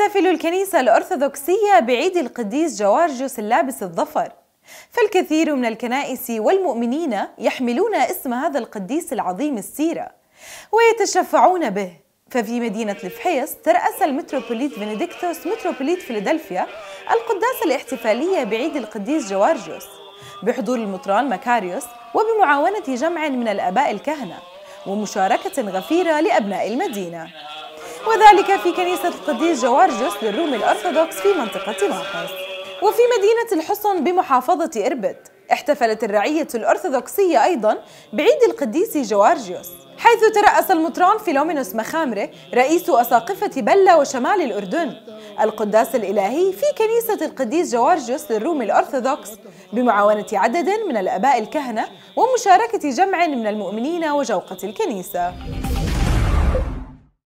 تحتفل الكنيسة الأرثوذكسية بعيد القديس جوارجوس اللابس الظفر فالكثير من الكنائس والمؤمنين يحملون اسم هذا القديس العظيم السيرة ويتشفعون به ففي مدينة الفحيص ترأس المتروبوليت بنديكتوس متروبوليت فيلادلفيا القداسة الاحتفالية بعيد القديس جوارجوس بحضور المطران مكاريوس وبمعاونة جمع من الآباء الكهنة ومشاركة غفيرة لأبناء المدينة وذلك في كنيسة القديس جوارجس للروم الأرثوذكس في منطقة ناقص وفي مدينة الحصن بمحافظة إربد احتفلت الرعية الأرثوذكسية أيضا بعيد القديس جوارجيوس حيث ترأس المطران فيلومينوس مخامرة رئيس أساقفة بلة وشمال الأردن القداس الإلهي في كنيسة القديس جوارجيوس للروم الأرثوذكس بمعاونة عدد من الأباء الكهنة ومشاركة جمع من المؤمنين وجوقة الكنيسة